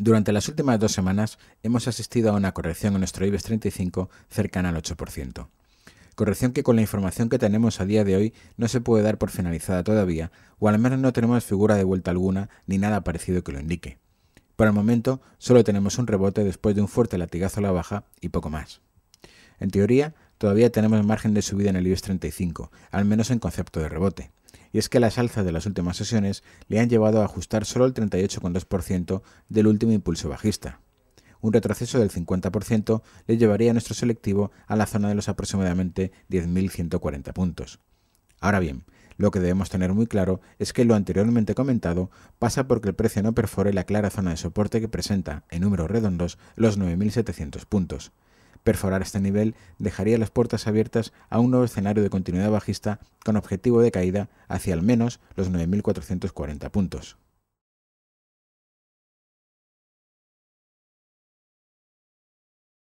Durante las últimas dos semanas hemos asistido a una corrección en nuestro IBEX 35 cercana al 8%. Corrección que con la información que tenemos a día de hoy no se puede dar por finalizada todavía, o al menos no tenemos figura de vuelta alguna ni nada parecido que lo indique. Por el momento solo tenemos un rebote después de un fuerte latigazo a la baja y poco más. En teoría, todavía tenemos margen de subida en el IBEX 35, al menos en concepto de rebote y es que las alzas de las últimas sesiones le han llevado a ajustar solo el 38,2% del último impulso bajista. Un retroceso del 50% le llevaría a nuestro selectivo a la zona de los aproximadamente 10.140 puntos. Ahora bien, lo que debemos tener muy claro es que lo anteriormente comentado pasa porque el precio no perfore la clara zona de soporte que presenta, en números redondos, los 9.700 puntos. Perforar este nivel dejaría las puertas abiertas a un nuevo escenario de continuidad bajista con objetivo de caída hacia al menos los 9.440 puntos.